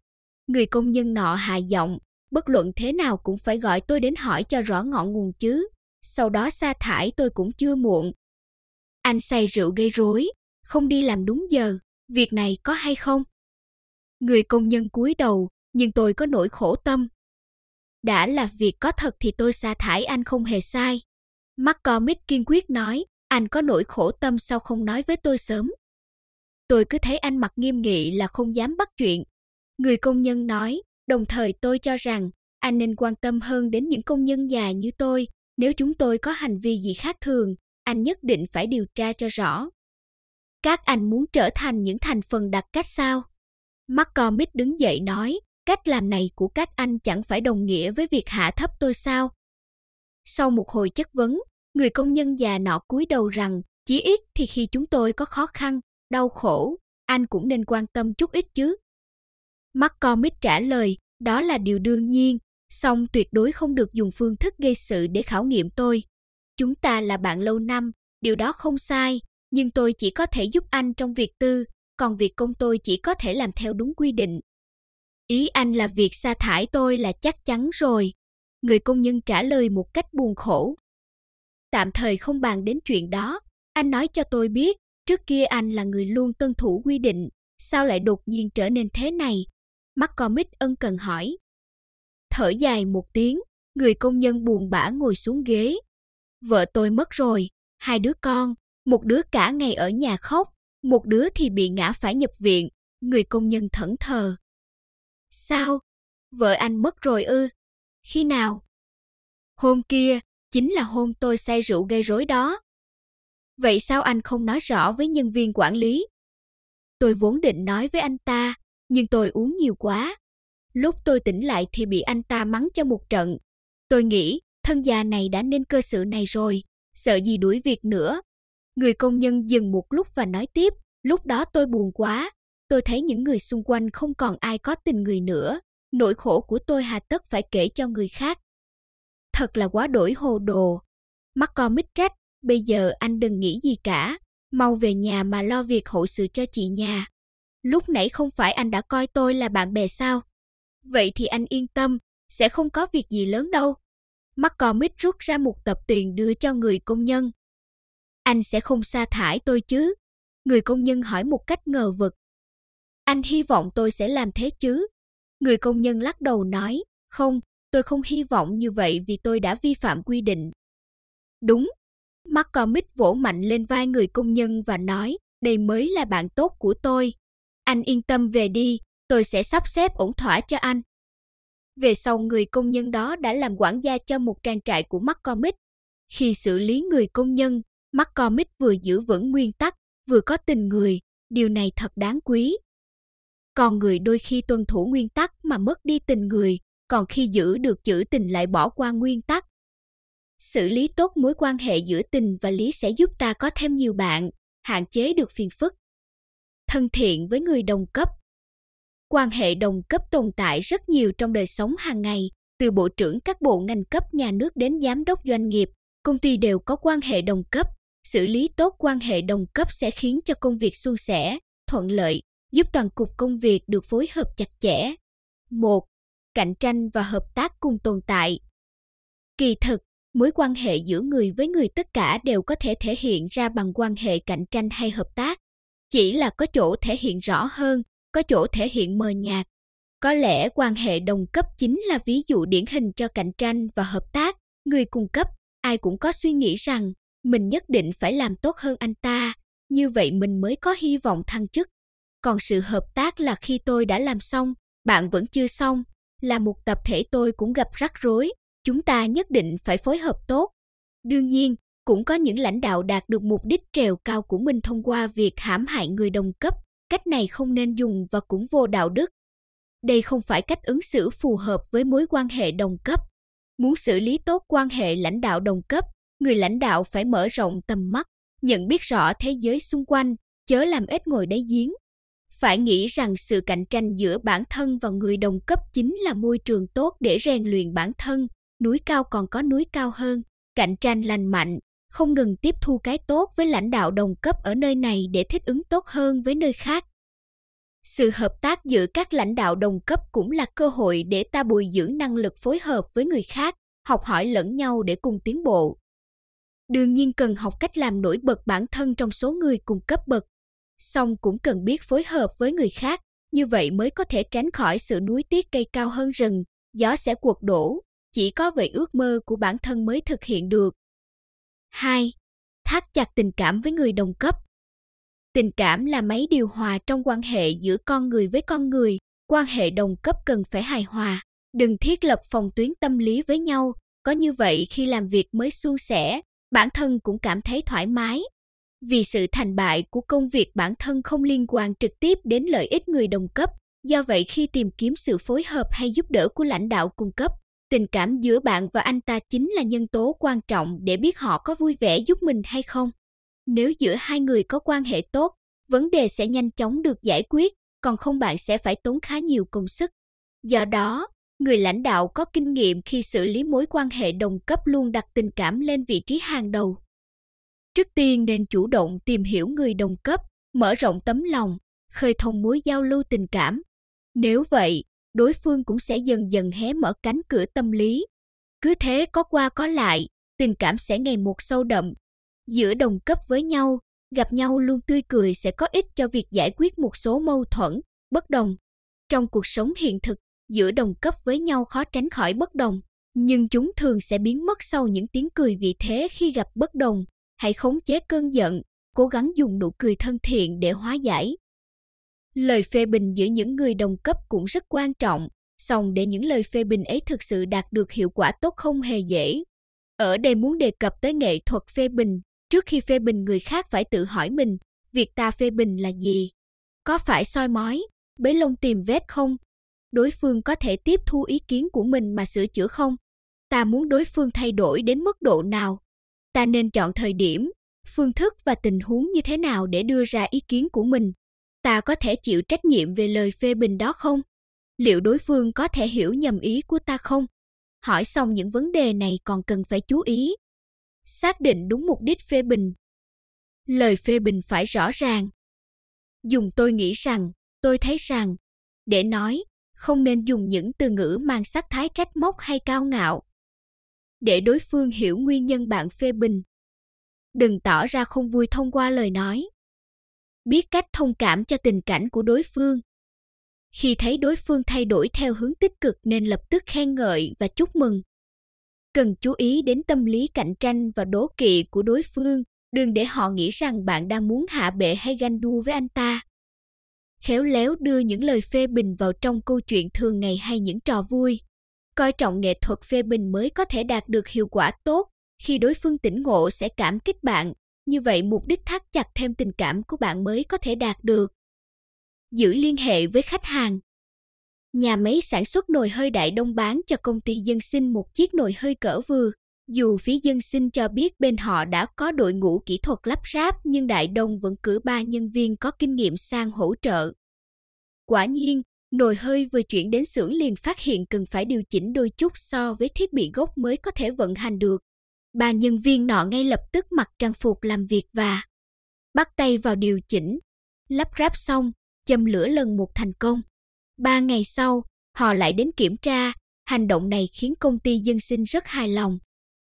người công nhân nọ hạ giọng, bất luận thế nào cũng phải gọi tôi đến hỏi cho rõ ngọn nguồn chứ. Sau đó sa thải tôi cũng chưa muộn. Anh say rượu gây rối, không đi làm đúng giờ, việc này có hay không? Người công nhân cúi đầu, nhưng tôi có nỗi khổ tâm. Đã là việc có thật thì tôi sa thải anh không hề sai. McCormick kiên quyết nói, anh có nỗi khổ tâm sao không nói với tôi sớm. Tôi cứ thấy anh mặt nghiêm nghị là không dám bắt chuyện. Người công nhân nói, đồng thời tôi cho rằng anh nên quan tâm hơn đến những công nhân già như tôi. Nếu chúng tôi có hành vi gì khác thường, anh nhất định phải điều tra cho rõ. Các anh muốn trở thành những thành phần đặc cách sao? McCormick đứng dậy nói, cách làm này của các anh chẳng phải đồng nghĩa với việc hạ thấp tôi sao? Sau một hồi chất vấn, người công nhân già nọ cúi đầu rằng, chỉ ít thì khi chúng tôi có khó khăn, đau khổ, anh cũng nên quan tâm chút ít chứ. McCormick trả lời, đó là điều đương nhiên, song tuyệt đối không được dùng phương thức gây sự để khảo nghiệm tôi. Chúng ta là bạn lâu năm, điều đó không sai, nhưng tôi chỉ có thể giúp anh trong việc tư, còn việc công tôi chỉ có thể làm theo đúng quy định. Ý anh là việc sa thải tôi là chắc chắn rồi. Người công nhân trả lời một cách buồn khổ. Tạm thời không bàn đến chuyện đó, anh nói cho tôi biết, trước kia anh là người luôn tuân thủ quy định, sao lại đột nhiên trở nên thế này? McCormick ân cần hỏi. Thở dài một tiếng, người công nhân buồn bã ngồi xuống ghế. Vợ tôi mất rồi, hai đứa con, một đứa cả ngày ở nhà khóc, một đứa thì bị ngã phải nhập viện, người công nhân thẫn thờ. Sao? Vợ anh mất rồi ư? Khi nào? Hôm kia, chính là hôm tôi say rượu gây rối đó. Vậy sao anh không nói rõ với nhân viên quản lý? Tôi vốn định nói với anh ta, nhưng tôi uống nhiều quá. Lúc tôi tỉnh lại thì bị anh ta mắng cho một trận. Tôi nghĩ, thân già này đã nên cơ sự này rồi, sợ gì đuổi việc nữa. Người công nhân dừng một lúc và nói tiếp, lúc đó tôi buồn quá, tôi thấy những người xung quanh không còn ai có tình người nữa, nỗi khổ của tôi hà tất phải kể cho người khác. Thật là quá đổi hồ đồ. Mắc co mít trách, bây giờ anh đừng nghĩ gì cả, mau về nhà mà lo việc hậu sự cho chị nhà. Lúc nãy không phải anh đã coi tôi là bạn bè sao? Vậy thì anh yên tâm, sẽ không có việc gì lớn đâu. Mắc co mít rút ra một tập tiền đưa cho người công nhân. Anh sẽ không sa thải tôi chứ? Người công nhân hỏi một cách ngờ vực. Anh hy vọng tôi sẽ làm thế chứ? Người công nhân lắc đầu nói, không, tôi không hy vọng như vậy vì tôi đã vi phạm quy định. Đúng. McCormick vỗ mạnh lên vai người công nhân và nói, đây mới là bạn tốt của tôi. Anh yên tâm về đi, tôi sẽ sắp xếp ổn thỏa cho anh. Về sau người công nhân đó đã làm quản gia cho một trang trại của McCormick. Khi xử lý người công nhân, McCormick vừa giữ vững nguyên tắc, vừa có tình người, điều này thật đáng quý. Còn người đôi khi tuân thủ nguyên tắc mà mất đi tình người, còn khi giữ được chữ tình lại bỏ qua nguyên tắc. Xử lý tốt mối quan hệ giữa tình và lý sẽ giúp ta có thêm nhiều bạn, hạn chế được phiền phức. Thân thiện với người đồng cấp Quan hệ đồng cấp tồn tại rất nhiều trong đời sống hàng ngày, từ bộ trưởng các bộ ngành cấp nhà nước đến giám đốc doanh nghiệp, công ty đều có quan hệ đồng cấp xử lý tốt quan hệ đồng cấp sẽ khiến cho công việc suôn sẻ, thuận lợi, giúp toàn cục công việc được phối hợp chặt chẽ. 1. Cạnh tranh và hợp tác cùng tồn tại. Kỳ thực, mối quan hệ giữa người với người tất cả đều có thể thể hiện ra bằng quan hệ cạnh tranh hay hợp tác, chỉ là có chỗ thể hiện rõ hơn, có chỗ thể hiện mờ nhạt. Có lẽ quan hệ đồng cấp chính là ví dụ điển hình cho cạnh tranh và hợp tác, người cùng cấp ai cũng có suy nghĩ rằng mình nhất định phải làm tốt hơn anh ta, như vậy mình mới có hy vọng thăng chức. Còn sự hợp tác là khi tôi đã làm xong, bạn vẫn chưa xong, là một tập thể tôi cũng gặp rắc rối, chúng ta nhất định phải phối hợp tốt. Đương nhiên, cũng có những lãnh đạo đạt được mục đích trèo cao của mình thông qua việc hãm hại người đồng cấp, cách này không nên dùng và cũng vô đạo đức. Đây không phải cách ứng xử phù hợp với mối quan hệ đồng cấp. Muốn xử lý tốt quan hệ lãnh đạo đồng cấp, người lãnh đạo phải mở rộng tầm mắt, nhận biết rõ thế giới xung quanh, chớ làm ít ngồi đáy giếng. Phải nghĩ rằng sự cạnh tranh giữa bản thân và người đồng cấp chính là môi trường tốt để rèn luyện bản thân, núi cao còn có núi cao hơn, cạnh tranh lành mạnh, không ngừng tiếp thu cái tốt với lãnh đạo đồng cấp ở nơi này để thích ứng tốt hơn với nơi khác. Sự hợp tác giữa các lãnh đạo đồng cấp cũng là cơ hội để ta bồi dưỡng năng lực phối hợp với người khác, học hỏi lẫn nhau để cùng tiến bộ đương nhiên cần học cách làm nổi bật bản thân trong số người cùng cấp bậc song cũng cần biết phối hợp với người khác như vậy mới có thể tránh khỏi sự núi tiếc cây cao hơn rừng gió sẽ cuột đổ chỉ có vậy ước mơ của bản thân mới thực hiện được 2. Thắt chặt tình cảm với người đồng cấp Tình cảm là máy điều hòa trong quan hệ giữa con người với con người, quan hệ đồng cấp cần phải hài hòa, đừng thiết lập phòng tuyến tâm lý với nhau, có như vậy khi làm việc mới suôn sẻ, bản thân cũng cảm thấy thoải mái vì sự thành bại của công việc bản thân không liên quan trực tiếp đến lợi ích người đồng cấp do vậy khi tìm kiếm sự phối hợp hay giúp đỡ của lãnh đạo cung cấp tình cảm giữa bạn và anh ta chính là nhân tố quan trọng để biết họ có vui vẻ giúp mình hay không nếu giữa hai người có quan hệ tốt vấn đề sẽ nhanh chóng được giải quyết còn không bạn sẽ phải tốn khá nhiều công sức do đó người lãnh đạo có kinh nghiệm khi xử lý mối quan hệ đồng cấp luôn đặt tình cảm lên vị trí hàng đầu trước tiên nên chủ động tìm hiểu người đồng cấp mở rộng tấm lòng khơi thông mối giao lưu tình cảm nếu vậy đối phương cũng sẽ dần dần hé mở cánh cửa tâm lý cứ thế có qua có lại tình cảm sẽ ngày một sâu đậm giữa đồng cấp với nhau gặp nhau luôn tươi cười sẽ có ích cho việc giải quyết một số mâu thuẫn bất đồng trong cuộc sống hiện thực giữa đồng cấp với nhau khó tránh khỏi bất đồng, nhưng chúng thường sẽ biến mất sau những tiếng cười vì thế khi gặp bất đồng. Hãy khống chế cơn giận, cố gắng dùng nụ cười thân thiện để hóa giải. Lời phê bình giữa những người đồng cấp cũng rất quan trọng, song để những lời phê bình ấy thực sự đạt được hiệu quả tốt không hề dễ. Ở đây muốn đề cập tới nghệ thuật phê bình, trước khi phê bình người khác phải tự hỏi mình, việc ta phê bình là gì? Có phải soi mói, bế lông tìm vết không, đối phương có thể tiếp thu ý kiến của mình mà sửa chữa không ta muốn đối phương thay đổi đến mức độ nào ta nên chọn thời điểm phương thức và tình huống như thế nào để đưa ra ý kiến của mình ta có thể chịu trách nhiệm về lời phê bình đó không liệu đối phương có thể hiểu nhầm ý của ta không hỏi xong những vấn đề này còn cần phải chú ý xác định đúng mục đích phê bình lời phê bình phải rõ ràng dùng tôi nghĩ rằng tôi thấy rằng để nói không nên dùng những từ ngữ mang sắc thái trách móc hay cao ngạo. Để đối phương hiểu nguyên nhân bạn phê bình, đừng tỏ ra không vui thông qua lời nói. Biết cách thông cảm cho tình cảnh của đối phương. Khi thấy đối phương thay đổi theo hướng tích cực nên lập tức khen ngợi và chúc mừng. Cần chú ý đến tâm lý cạnh tranh và đố kỵ của đối phương, đừng để họ nghĩ rằng bạn đang muốn hạ bệ hay ganh đua với anh ta khéo léo đưa những lời phê bình vào trong câu chuyện thường ngày hay những trò vui. Coi trọng nghệ thuật phê bình mới có thể đạt được hiệu quả tốt, khi đối phương tỉnh ngộ sẽ cảm kích bạn, như vậy mục đích thắt chặt thêm tình cảm của bạn mới có thể đạt được. Giữ liên hệ với khách hàng Nhà máy sản xuất nồi hơi đại đông bán cho công ty dân sinh một chiếc nồi hơi cỡ vừa, dù phía dân sinh cho biết bên họ đã có đội ngũ kỹ thuật lắp ráp nhưng Đại Đông vẫn cử ba nhân viên có kinh nghiệm sang hỗ trợ. Quả nhiên, nồi hơi vừa chuyển đến xưởng liền phát hiện cần phải điều chỉnh đôi chút so với thiết bị gốc mới có thể vận hành được. Ba nhân viên nọ ngay lập tức mặc trang phục làm việc và bắt tay vào điều chỉnh. Lắp ráp xong, châm lửa lần một thành công. Ba ngày sau, họ lại đến kiểm tra, hành động này khiến công ty dân sinh rất hài lòng.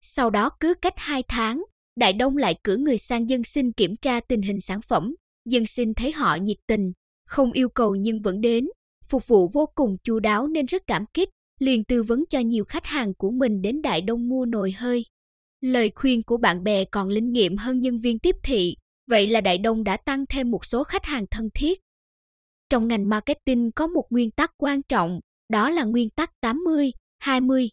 Sau đó cứ cách 2 tháng, Đại Đông lại cử người sang dân sinh kiểm tra tình hình sản phẩm. Dân sinh thấy họ nhiệt tình, không yêu cầu nhưng vẫn đến, phục vụ vô cùng chu đáo nên rất cảm kích, liền tư vấn cho nhiều khách hàng của mình đến Đại Đông mua nồi hơi. Lời khuyên của bạn bè còn linh nghiệm hơn nhân viên tiếp thị, vậy là Đại Đông đã tăng thêm một số khách hàng thân thiết. Trong ngành marketing có một nguyên tắc quan trọng, đó là nguyên tắc 80-20.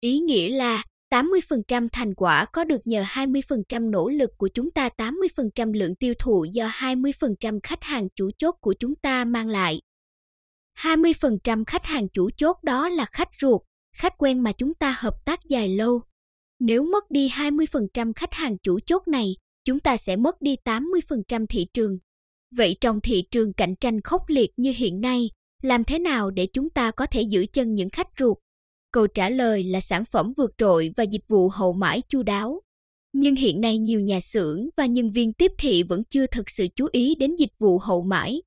Ý nghĩa là 80% thành quả có được nhờ 20% nỗ lực của chúng ta, 80% lượng tiêu thụ do 20% khách hàng chủ chốt của chúng ta mang lại. 20% khách hàng chủ chốt đó là khách ruột, khách quen mà chúng ta hợp tác dài lâu. Nếu mất đi 20% khách hàng chủ chốt này, chúng ta sẽ mất đi 80% thị trường. Vậy trong thị trường cạnh tranh khốc liệt như hiện nay, làm thế nào để chúng ta có thể giữ chân những khách ruột, Câu trả lời là sản phẩm vượt trội và dịch vụ hậu mãi chu đáo. Nhưng hiện nay nhiều nhà xưởng và nhân viên tiếp thị vẫn chưa thực sự chú ý đến dịch vụ hậu mãi.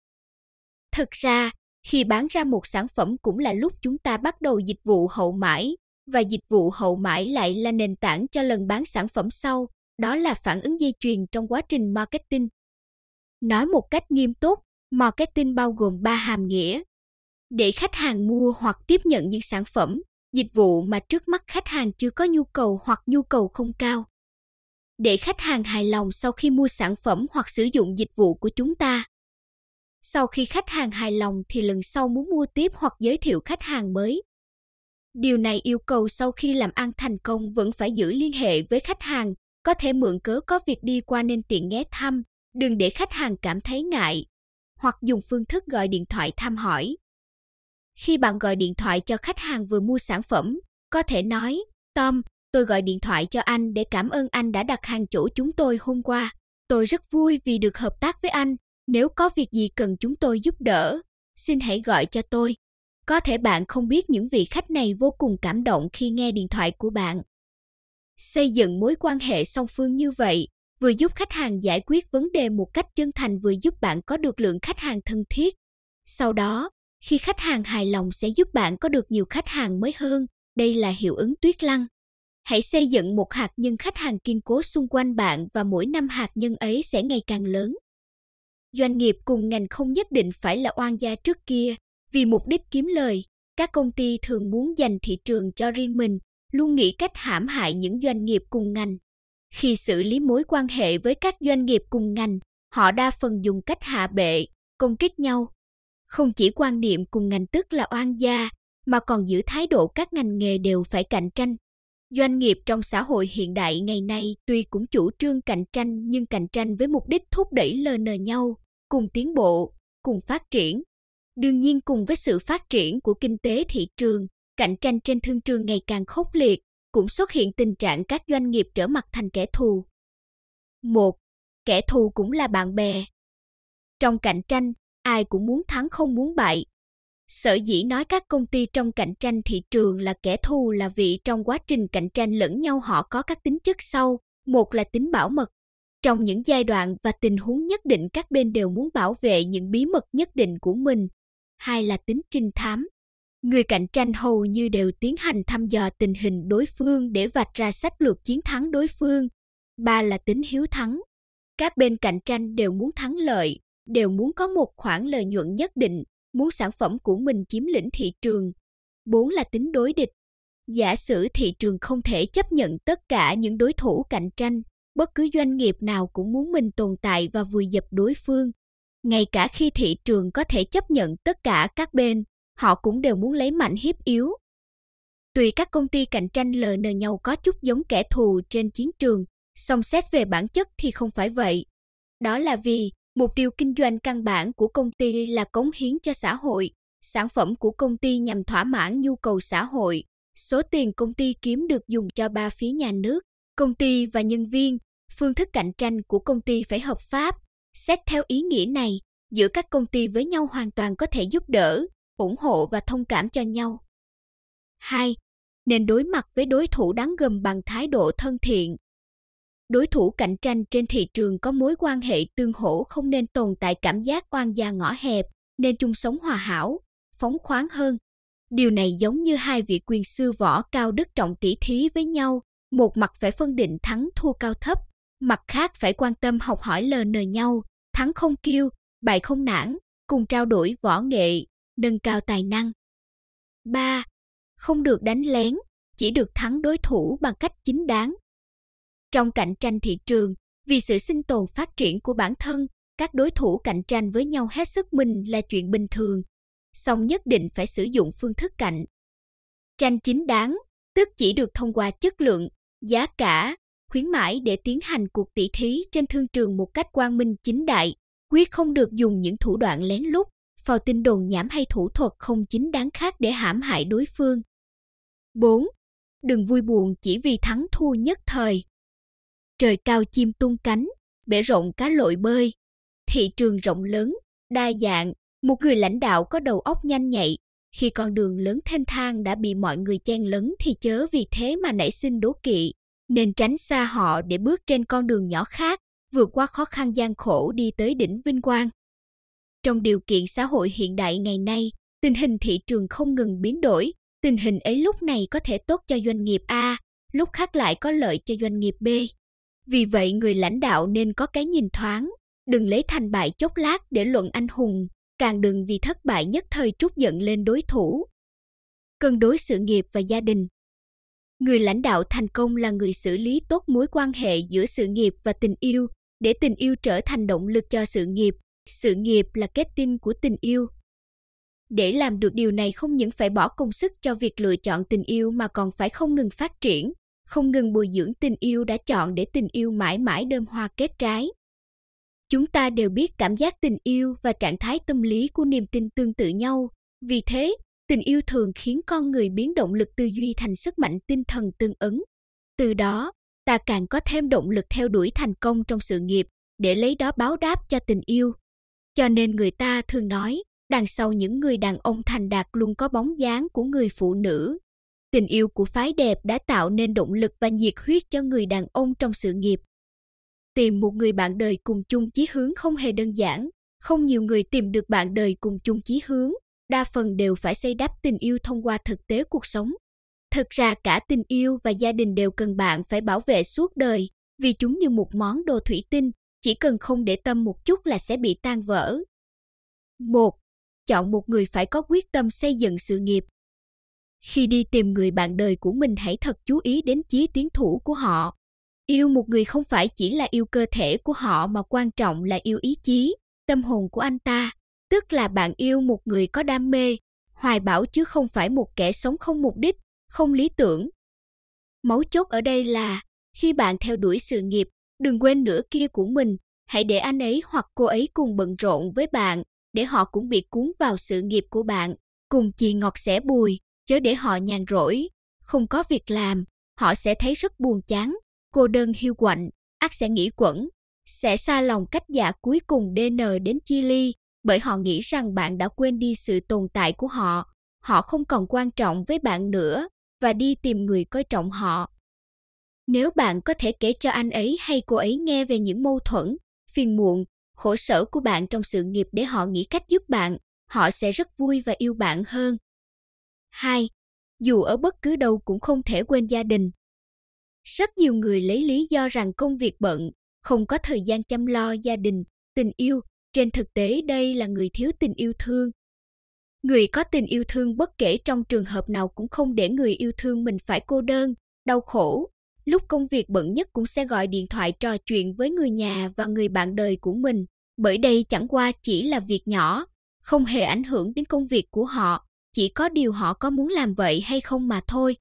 Thật ra, khi bán ra một sản phẩm cũng là lúc chúng ta bắt đầu dịch vụ hậu mãi và dịch vụ hậu mãi lại là nền tảng cho lần bán sản phẩm sau, đó là phản ứng dây chuyền trong quá trình marketing. Nói một cách nghiêm túc, marketing bao gồm 3 hàm nghĩa. Để khách hàng mua hoặc tiếp nhận những sản phẩm, dịch vụ mà trước mắt khách hàng chưa có nhu cầu hoặc nhu cầu không cao để khách hàng hài lòng sau khi mua sản phẩm hoặc sử dụng dịch vụ của chúng ta sau khi khách hàng hài lòng thì lần sau muốn mua tiếp hoặc giới thiệu khách hàng mới điều này yêu cầu sau khi làm ăn thành công vẫn phải giữ liên hệ với khách hàng có thể mượn cớ có việc đi qua nên tiện ghé thăm đừng để khách hàng cảm thấy ngại hoặc dùng phương thức gọi điện thoại thăm hỏi khi bạn gọi điện thoại cho khách hàng vừa mua sản phẩm, có thể nói, Tom, tôi gọi điện thoại cho anh để cảm ơn anh đã đặt hàng chỗ chúng tôi hôm qua. Tôi rất vui vì được hợp tác với anh. Nếu có việc gì cần chúng tôi giúp đỡ, xin hãy gọi cho tôi. Có thể bạn không biết những vị khách này vô cùng cảm động khi nghe điện thoại của bạn. Xây dựng mối quan hệ song phương như vậy vừa giúp khách hàng giải quyết vấn đề một cách chân thành vừa giúp bạn có được lượng khách hàng thân thiết. Sau đó, khi khách hàng hài lòng sẽ giúp bạn có được nhiều khách hàng mới hơn đây là hiệu ứng tuyết lăng hãy xây dựng một hạt nhân khách hàng kiên cố xung quanh bạn và mỗi năm hạt nhân ấy sẽ ngày càng lớn doanh nghiệp cùng ngành không nhất định phải là oan gia trước kia vì mục đích kiếm lời các công ty thường muốn dành thị trường cho riêng mình luôn nghĩ cách hãm hại những doanh nghiệp cùng ngành khi xử lý mối quan hệ với các doanh nghiệp cùng ngành họ đa phần dùng cách hạ bệ công kích nhau không chỉ quan niệm cùng ngành tức là oan gia mà còn giữ thái độ các ngành nghề đều phải cạnh tranh doanh nghiệp trong xã hội hiện đại ngày nay tuy cũng chủ trương cạnh tranh nhưng cạnh tranh với mục đích thúc đẩy lờ nờ nhau cùng tiến bộ cùng phát triển đương nhiên cùng với sự phát triển của kinh tế thị trường cạnh tranh trên thương trường ngày càng khốc liệt cũng xuất hiện tình trạng các doanh nghiệp trở mặt thành kẻ thù một kẻ thù cũng là bạn bè trong cạnh tranh ai cũng muốn thắng không muốn bại. Sở dĩ nói các công ty trong cạnh tranh thị trường là kẻ thù là vì trong quá trình cạnh tranh lẫn nhau họ có các tính chất sau, một là tính bảo mật. Trong những giai đoạn và tình huống nhất định các bên đều muốn bảo vệ những bí mật nhất định của mình. Hai là tính trinh thám. Người cạnh tranh hầu như đều tiến hành thăm dò tình hình đối phương để vạch ra sách lược chiến thắng đối phương. Ba là tính hiếu thắng. Các bên cạnh tranh đều muốn thắng lợi, đều muốn có một khoản lợi nhuận nhất định, muốn sản phẩm của mình chiếm lĩnh thị trường. Bốn là tính đối địch. Giả sử thị trường không thể chấp nhận tất cả những đối thủ cạnh tranh, bất cứ doanh nghiệp nào cũng muốn mình tồn tại và vùi dập đối phương. Ngay cả khi thị trường có thể chấp nhận tất cả các bên, họ cũng đều muốn lấy mạnh hiếp yếu. Tùy các công ty cạnh tranh lờ nờ nhau có chút giống kẻ thù trên chiến trường, song xét về bản chất thì không phải vậy. Đó là vì Mục tiêu kinh doanh căn bản của công ty là cống hiến cho xã hội. Sản phẩm của công ty nhằm thỏa mãn nhu cầu xã hội. Số tiền công ty kiếm được dùng cho ba phía nhà nước, công ty và nhân viên. Phương thức cạnh tranh của công ty phải hợp pháp. Xét theo ý nghĩa này, giữa các công ty với nhau hoàn toàn có thể giúp đỡ, ủng hộ và thông cảm cho nhau. 2. Nên đối mặt với đối thủ đáng gồm bằng thái độ thân thiện, đối thủ cạnh tranh trên thị trường có mối quan hệ tương hỗ không nên tồn tại cảm giác oan gia ngõ hẹp, nên chung sống hòa hảo, phóng khoáng hơn. Điều này giống như hai vị quyền sư võ cao đức trọng tỷ thí với nhau, một mặt phải phân định thắng thua cao thấp, mặt khác phải quan tâm học hỏi lờ nờ nhau, thắng không kêu bại không nản, cùng trao đổi võ nghệ, nâng cao tài năng. 3. Không được đánh lén, chỉ được thắng đối thủ bằng cách chính đáng, trong cạnh tranh thị trường, vì sự sinh tồn phát triển của bản thân, các đối thủ cạnh tranh với nhau hết sức mình là chuyện bình thường, song nhất định phải sử dụng phương thức cạnh. Tranh chính đáng, tức chỉ được thông qua chất lượng, giá cả, khuyến mãi để tiến hành cuộc tỷ thí trên thương trường một cách quang minh chính đại, quyết không được dùng những thủ đoạn lén lút, phò tin đồn nhảm hay thủ thuật không chính đáng khác để hãm hại đối phương. 4. Đừng vui buồn chỉ vì thắng thua nhất thời trời cao chim tung cánh, bể rộng cá lội bơi. Thị trường rộng lớn, đa dạng, một người lãnh đạo có đầu óc nhanh nhạy. Khi con đường lớn thanh thang đã bị mọi người chen lấn thì chớ vì thế mà nảy sinh đố kỵ, nên tránh xa họ để bước trên con đường nhỏ khác, vượt qua khó khăn gian khổ đi tới đỉnh vinh quang. Trong điều kiện xã hội hiện đại ngày nay, tình hình thị trường không ngừng biến đổi, tình hình ấy lúc này có thể tốt cho doanh nghiệp A, lúc khác lại có lợi cho doanh nghiệp B. Vì vậy người lãnh đạo nên có cái nhìn thoáng, đừng lấy thành bại chốc lát để luận anh hùng, càng đừng vì thất bại nhất thời trút giận lên đối thủ. Cân đối sự nghiệp và gia đình Người lãnh đạo thành công là người xử lý tốt mối quan hệ giữa sự nghiệp và tình yêu, để tình yêu trở thành động lực cho sự nghiệp, sự nghiệp là kết tinh của tình yêu. Để làm được điều này không những phải bỏ công sức cho việc lựa chọn tình yêu mà còn phải không ngừng phát triển, không ngừng bồi dưỡng tình yêu đã chọn để tình yêu mãi mãi đơm hoa kết trái. Chúng ta đều biết cảm giác tình yêu và trạng thái tâm lý của niềm tin tương tự nhau, vì thế, tình yêu thường khiến con người biến động lực tư duy thành sức mạnh tinh thần tương ứng. Từ đó, ta càng có thêm động lực theo đuổi thành công trong sự nghiệp để lấy đó báo đáp cho tình yêu. Cho nên người ta thường nói, đằng sau những người đàn ông thành đạt luôn có bóng dáng của người phụ nữ Tình yêu của phái đẹp đã tạo nên động lực và nhiệt huyết cho người đàn ông trong sự nghiệp. Tìm một người bạn đời cùng chung chí hướng không hề đơn giản, không nhiều người tìm được bạn đời cùng chung chí hướng, đa phần đều phải xây đắp tình yêu thông qua thực tế cuộc sống. Thực ra cả tình yêu và gia đình đều cần bạn phải bảo vệ suốt đời, vì chúng như một món đồ thủy tinh, chỉ cần không để tâm một chút là sẽ bị tan vỡ. 1. Chọn một người phải có quyết tâm xây dựng sự nghiệp. Khi đi tìm người bạn đời của mình hãy thật chú ý đến chí tiến thủ của họ. Yêu một người không phải chỉ là yêu cơ thể của họ mà quan trọng là yêu ý chí, tâm hồn của anh ta, tức là bạn yêu một người có đam mê, hoài bão chứ không phải một kẻ sống không mục đích, không lý tưởng. Mấu chốt ở đây là khi bạn theo đuổi sự nghiệp, đừng quên nửa kia của mình, hãy để anh ấy hoặc cô ấy cùng bận rộn với bạn, để họ cũng bị cuốn vào sự nghiệp của bạn, cùng chì ngọt sẻ bùi, chớ để họ nhàn rỗi, không có việc làm, họ sẽ thấy rất buồn chán, cô đơn hiu quạnh, ác sẽ nghĩ quẩn, sẽ xa lòng cách giả cuối cùng DN đến chia ly, bởi họ nghĩ rằng bạn đã quên đi sự tồn tại của họ, họ không còn quan trọng với bạn nữa và đi tìm người coi trọng họ. Nếu bạn có thể kể cho anh ấy hay cô ấy nghe về những mâu thuẫn, phiền muộn, khổ sở của bạn trong sự nghiệp để họ nghĩ cách giúp bạn, họ sẽ rất vui và yêu bạn hơn. 2. Dù ở bất cứ đâu cũng không thể quên gia đình. Rất nhiều người lấy lý do rằng công việc bận, không có thời gian chăm lo gia đình, tình yêu, trên thực tế đây là người thiếu tình yêu thương. Người có tình yêu thương bất kể trong trường hợp nào cũng không để người yêu thương mình phải cô đơn, đau khổ. Lúc công việc bận nhất cũng sẽ gọi điện thoại trò chuyện với người nhà và người bạn đời của mình, bởi đây chẳng qua chỉ là việc nhỏ, không hề ảnh hưởng đến công việc của họ chỉ có điều họ có muốn làm vậy hay không mà thôi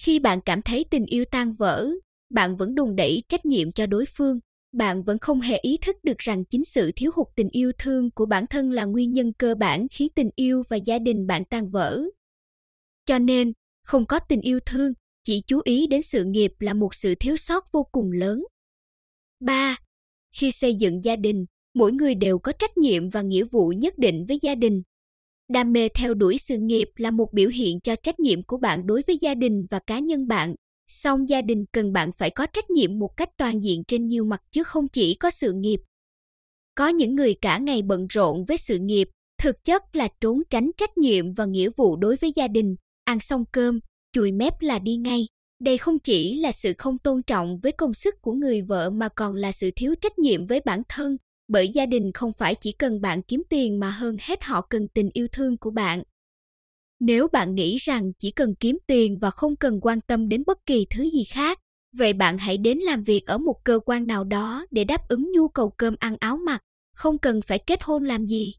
khi bạn cảm thấy tình yêu tan vỡ bạn vẫn đùn đẩy trách nhiệm cho đối phương bạn vẫn không hề ý thức được rằng chính sự thiếu hụt tình yêu thương của bản thân là nguyên nhân cơ bản khiến tình yêu và gia đình bạn tan vỡ cho nên không có tình yêu thương chỉ chú ý đến sự nghiệp là một sự thiếu sót vô cùng lớn ba Khi xây dựng gia đình, mỗi người đều có trách nhiệm và nghĩa vụ nhất định với gia đình đam mê theo đuổi sự nghiệp là một biểu hiện cho trách nhiệm của bạn đối với gia đình và cá nhân bạn song gia đình cần bạn phải có trách nhiệm một cách toàn diện trên nhiều mặt chứ không chỉ có sự nghiệp có những người cả ngày bận rộn với sự nghiệp thực chất là trốn tránh trách nhiệm và nghĩa vụ đối với gia đình ăn xong cơm chùi mép là đi ngay đây không chỉ là sự không tôn trọng với công sức của người vợ mà còn là sự thiếu trách nhiệm với bản thân bởi gia đình không phải chỉ cần bạn kiếm tiền mà hơn hết họ cần tình yêu thương của bạn nếu bạn nghĩ rằng chỉ cần kiếm tiền và không cần quan tâm đến bất kỳ thứ gì khác vậy bạn hãy đến làm việc ở một cơ quan nào đó để đáp ứng nhu cầu cơm ăn áo mặc không cần phải kết hôn làm gì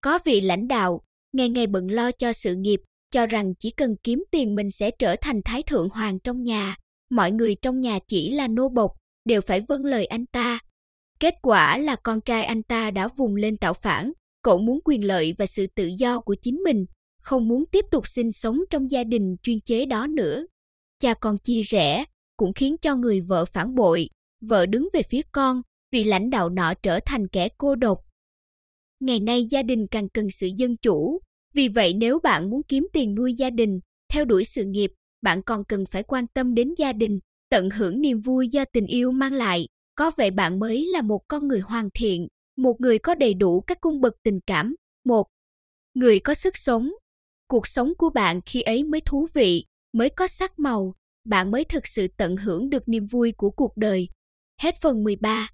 có vị lãnh đạo ngày ngày bận lo cho sự nghiệp cho rằng chỉ cần kiếm tiền mình sẽ trở thành thái thượng hoàng trong nhà mọi người trong nhà chỉ là nô bộc đều phải vâng lời anh ta Kết quả là con trai anh ta đã vùng lên tạo phản, cậu muốn quyền lợi và sự tự do của chính mình, không muốn tiếp tục sinh sống trong gia đình chuyên chế đó nữa. Cha con chia rẽ cũng khiến cho người vợ phản bội, vợ đứng về phía con vì lãnh đạo nọ trở thành kẻ cô độc. Ngày nay gia đình càng cần sự dân chủ, vì vậy nếu bạn muốn kiếm tiền nuôi gia đình, theo đuổi sự nghiệp, bạn còn cần phải quan tâm đến gia đình, tận hưởng niềm vui do tình yêu mang lại có vẻ bạn mới là một con người hoàn thiện, một người có đầy đủ các cung bậc tình cảm. Một, người có sức sống. Cuộc sống của bạn khi ấy mới thú vị, mới có sắc màu, bạn mới thực sự tận hưởng được niềm vui của cuộc đời. Hết phần 13.